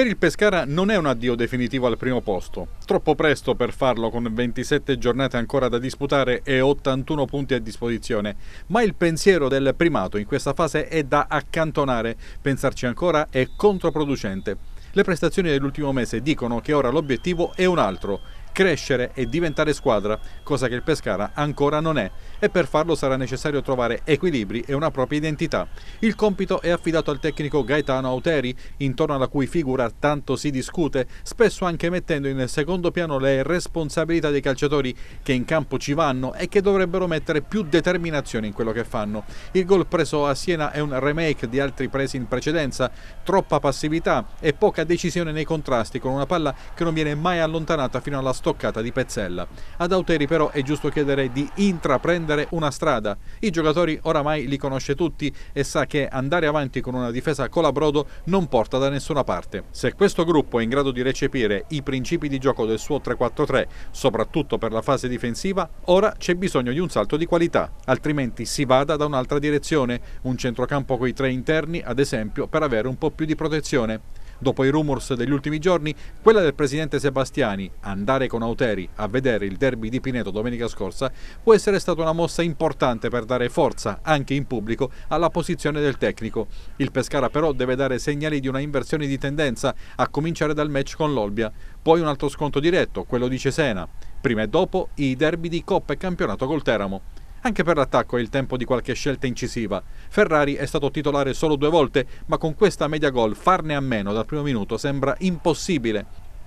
Per il Pescara non è un addio definitivo al primo posto, troppo presto per farlo con 27 giornate ancora da disputare e 81 punti a disposizione, ma il pensiero del primato in questa fase è da accantonare, pensarci ancora è controproducente. Le prestazioni dell'ultimo mese dicono che ora l'obiettivo è un altro, crescere e diventare squadra, cosa che il Pescara ancora non è e per farlo sarà necessario trovare equilibri e una propria identità. Il compito è affidato al tecnico Gaetano Auteri, intorno alla cui figura tanto si discute, spesso anche mettendo in secondo piano le responsabilità dei calciatori che in campo ci vanno e che dovrebbero mettere più determinazione in quello che fanno. Il gol preso a Siena è un remake di altri presi in precedenza, troppa passività e poca decisione nei contrasti con una palla che non viene mai allontanata fino alla stoccata di Pezzella. Ad Auteri però è giusto chiedere di intraprendere una strada. I giocatori oramai li conosce tutti e sa che andare avanti con una difesa colabrodo non porta da nessuna parte. Se questo gruppo è in grado di recepire i principi di gioco del suo 3-4-3, soprattutto per la fase difensiva, ora c'è bisogno di un salto di qualità, altrimenti si vada da un'altra direzione, un centrocampo coi tre interni ad esempio per avere un po' più di protezione. Dopo i rumors degli ultimi giorni, quella del presidente Sebastiani, andare con Auteri a vedere il derby di Pineto domenica scorsa, può essere stata una mossa importante per dare forza, anche in pubblico, alla posizione del tecnico. Il Pescara però deve dare segnali di una inversione di tendenza, a cominciare dal match con l'Olbia, poi un altro sconto diretto, quello di Cesena. Prima e dopo i derby di Coppa e Campionato col Teramo. Anche per l'attacco è il tempo di qualche scelta incisiva. Ferrari è stato titolare solo due volte, ma con questa media gol farne a meno dal primo minuto sembra impossibile.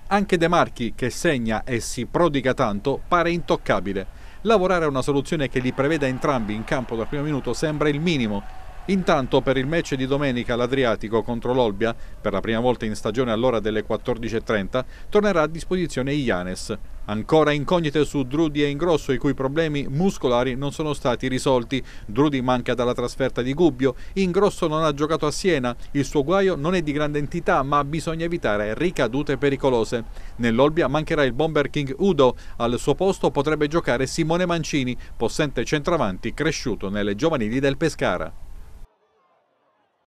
Anche De Marchi, che segna e si prodiga tanto, pare intoccabile. Lavorare a una soluzione che li preveda entrambi in campo dal primo minuto sembra il minimo, Intanto per il match di domenica l'Adriatico contro l'Olbia, per la prima volta in stagione all'ora delle 14.30, tornerà a disposizione Ianes. Ancora incognite su Drudi e Ingrosso i cui problemi muscolari non sono stati risolti. Drudi manca dalla trasferta di Gubbio, Ingrosso non ha giocato a Siena, il suo guaio non è di grande entità ma bisogna evitare ricadute pericolose. Nell'Olbia mancherà il bomber King Udo, al suo posto potrebbe giocare Simone Mancini, possente centravanti cresciuto nelle giovanili del Pescara.